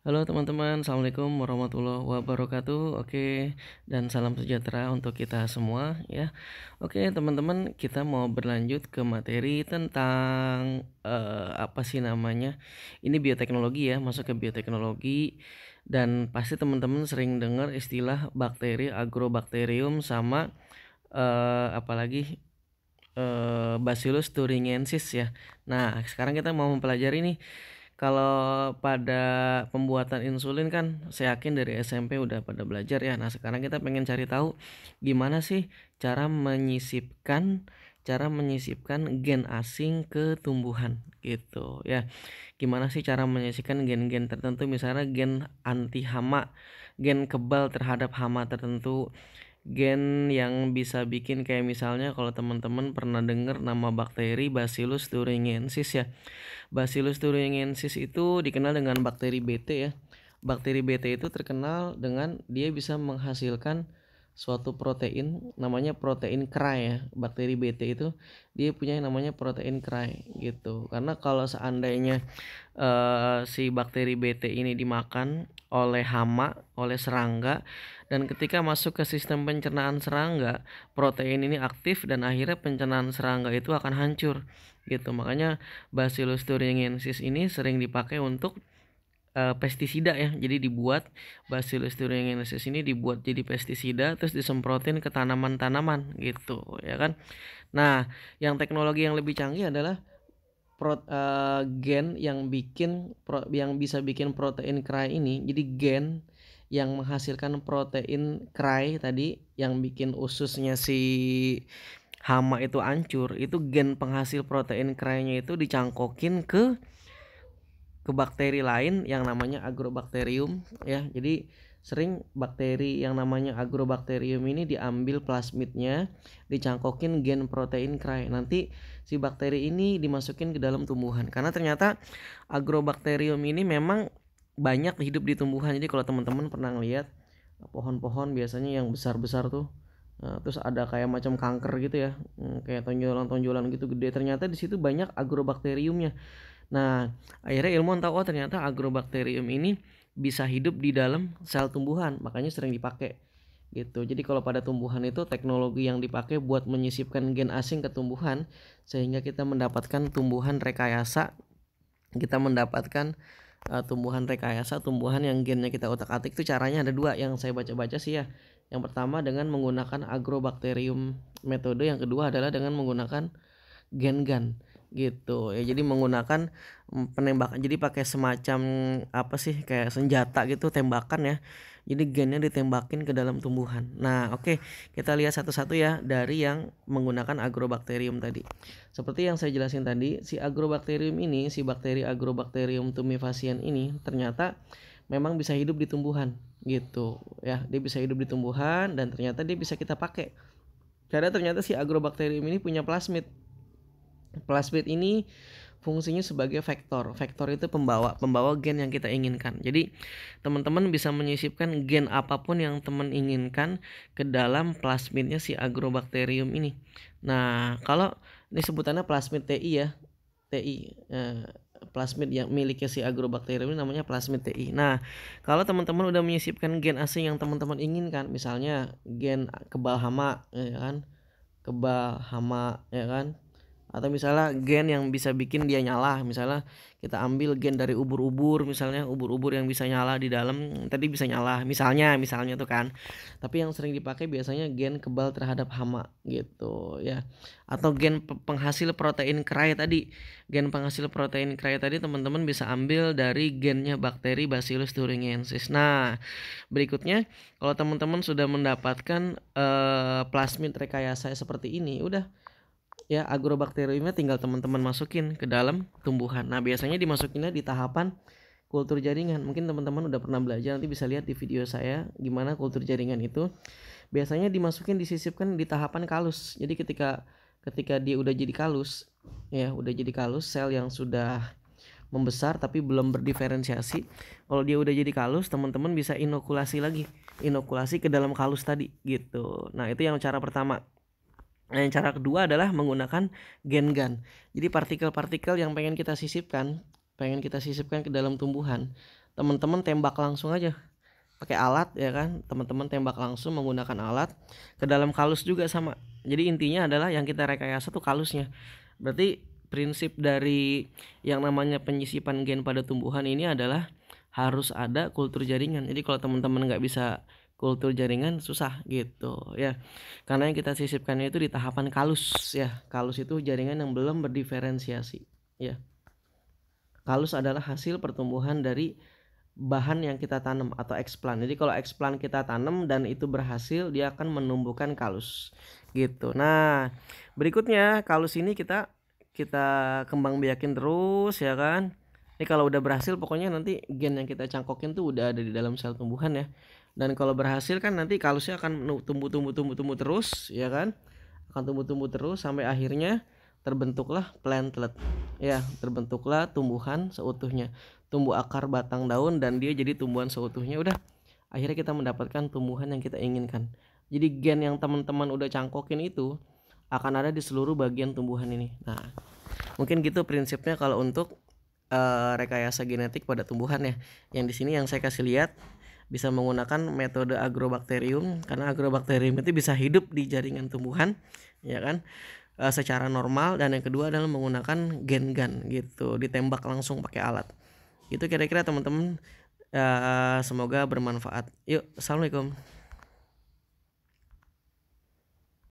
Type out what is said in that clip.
Halo teman-teman, Assalamualaikum warahmatullahi wabarakatuh Oke, dan salam sejahtera untuk kita semua ya Oke teman-teman, kita mau berlanjut ke materi tentang uh, Apa sih namanya Ini bioteknologi ya, masuk ke bioteknologi Dan pasti teman-teman sering dengar istilah bakteri, agrobakterium sama uh, eh, Apalagi uh, eh, Bacillus thuringiensis ya Nah, sekarang kita mau mempelajari nih kalau pada pembuatan insulin kan saya yakin dari SMP udah pada belajar ya. Nah, sekarang kita pengen cari tahu gimana sih cara menyisipkan cara menyisipkan gen asing ke tumbuhan gitu ya. Gimana sih cara menyisipkan gen-gen tertentu misalnya gen anti hama, gen kebal terhadap hama tertentu, gen yang bisa bikin kayak misalnya kalau teman-teman pernah dengar nama bakteri Bacillus thuringiensis ya. Bacillus thuringiensis itu dikenal dengan bakteri BT ya. Bakteri BT itu terkenal dengan dia bisa menghasilkan suatu protein namanya protein krai ya bakteri BT itu dia punya yang namanya protein krai gitu karena kalau seandainya uh, si bakteri BT ini dimakan oleh hama oleh serangga dan ketika masuk ke sistem pencernaan serangga protein ini aktif dan akhirnya pencernaan serangga itu akan hancur gitu makanya Bacillus thuringiensis ini sering dipakai untuk uh, pestisida ya. Jadi dibuat Bacillus thuringiensis ini dibuat jadi pestisida terus disemprotin ke tanaman-tanaman gitu, ya kan. Nah, yang teknologi yang lebih canggih adalah pro, uh, gen yang bikin pro, yang bisa bikin protein krai ini. Jadi gen yang menghasilkan protein krai tadi yang bikin ususnya si hama itu hancur, itu gen penghasil protein krainya itu dicangkokin ke ke bakteri lain yang namanya agrobakterium ya. Jadi sering bakteri yang namanya agrobakterium ini diambil plasmidnya, dicangkokin gen protein krai. Nanti si bakteri ini dimasukin ke dalam tumbuhan. Karena ternyata agrobakterium ini memang banyak hidup di tumbuhan. Jadi kalau teman-teman pernah lihat pohon-pohon biasanya yang besar-besar tuh Nah, terus ada kayak macam kanker gitu ya, hmm, kayak tonjolan-tonjolan gitu gede. Ternyata di situ banyak agrobakteriumnya. Nah, akhirnya ilmuwan tahu oh ternyata agrobakterium ini bisa hidup di dalam sel tumbuhan, makanya sering dipakai gitu. Jadi kalau pada tumbuhan itu teknologi yang dipakai buat menyisipkan gen asing ke tumbuhan sehingga kita mendapatkan tumbuhan rekayasa, kita mendapatkan uh, tumbuhan rekayasa tumbuhan yang gennya kita otak-atik itu caranya ada dua yang saya baca-baca sih ya yang pertama dengan menggunakan agrobakterium metode yang kedua adalah dengan menggunakan gen gun gitu ya jadi menggunakan mm, penembakan jadi pakai semacam apa sih kayak senjata gitu tembakan ya jadi gennya ditembakin ke dalam tumbuhan nah oke okay. kita lihat satu-satu ya dari yang menggunakan agrobakterium tadi seperti yang saya jelasin tadi si agrobakterium ini si bakteri agrobakterium tumefaciens ini ternyata memang bisa hidup di tumbuhan gitu ya dia bisa hidup di tumbuhan dan ternyata dia bisa kita pakai karena ternyata si agrobakterium ini punya plasmid Plasmid ini fungsinya sebagai vektor. Vektor itu pembawa, pembawa gen yang kita inginkan. Jadi, teman-teman bisa menyisipkan gen apapun yang teman inginkan ke dalam plasmidnya si agrobakterium ini. Nah, kalau ini sebutannya plasmid TI ya. TI eh, plasmid yang miliknya si agrobakterium ini namanya plasmid TI. Nah, kalau teman-teman udah menyisipkan gen asing yang teman-teman inginkan, misalnya gen kebal hama ya kan, kebal hama ya kan, atau misalnya gen yang bisa bikin dia nyala misalnya kita ambil gen dari ubur-ubur misalnya ubur-ubur yang bisa nyala di dalam tadi bisa nyala misalnya misalnya tuh kan tapi yang sering dipakai biasanya gen kebal terhadap hama gitu ya atau gen penghasil protein krai tadi gen penghasil protein krai tadi teman-teman bisa ambil dari gennya bakteri Bacillus thuringiensis nah berikutnya kalau teman-teman sudah mendapatkan uh, plasmid rekayasa seperti ini udah ya agrobakteriumnya tinggal teman-teman masukin ke dalam tumbuhan. Nah, biasanya dimasukinnya di tahapan kultur jaringan. Mungkin teman-teman udah pernah belajar nanti bisa lihat di video saya gimana kultur jaringan itu. Biasanya dimasukin disisipkan di tahapan kalus. Jadi ketika ketika dia udah jadi kalus, ya, udah jadi kalus sel yang sudah membesar tapi belum berdiferensiasi. Kalau dia udah jadi kalus, teman-teman bisa inokulasi lagi. Inokulasi ke dalam kalus tadi gitu. Nah, itu yang cara pertama Nah, yang cara kedua adalah menggunakan gen gun. Jadi partikel-partikel yang pengen kita sisipkan, pengen kita sisipkan ke dalam tumbuhan, teman-teman tembak langsung aja pakai alat ya kan. Teman-teman tembak langsung menggunakan alat ke dalam kalus juga sama. Jadi intinya adalah yang kita rekayasa tuh kalusnya. Berarti prinsip dari yang namanya penyisipan gen pada tumbuhan ini adalah harus ada kultur jaringan. Jadi kalau teman-teman nggak bisa kultur jaringan susah gitu ya karena yang kita sisipkan itu di tahapan kalus ya kalus itu jaringan yang belum berdiferensiasi ya kalus adalah hasil pertumbuhan dari bahan yang kita tanam atau eksplan jadi kalau eksplan kita tanam dan itu berhasil dia akan menumbuhkan kalus gitu nah berikutnya kalus ini kita kita kembang biakin terus ya kan ini kalau udah berhasil pokoknya nanti gen yang kita cangkokin tuh udah ada di dalam sel tumbuhan ya dan kalau berhasil kan nanti kalusnya akan tumbuh tumbuh tumbuh tumbuh terus ya kan akan tumbuh tumbuh terus sampai akhirnya terbentuklah plantlet ya terbentuklah tumbuhan seutuhnya tumbuh akar batang daun dan dia jadi tumbuhan seutuhnya udah akhirnya kita mendapatkan tumbuhan yang kita inginkan jadi gen yang teman-teman udah cangkokin itu akan ada di seluruh bagian tumbuhan ini nah mungkin gitu prinsipnya kalau untuk uh, rekayasa genetik pada tumbuhan ya yang di sini yang saya kasih lihat bisa menggunakan metode agrobakterium karena agrobakterium itu bisa hidup di jaringan tumbuhan ya kan e, secara normal dan yang kedua adalah menggunakan gen gun gitu ditembak langsung pakai alat itu kira-kira teman-teman e, semoga bermanfaat yuk assalamualaikum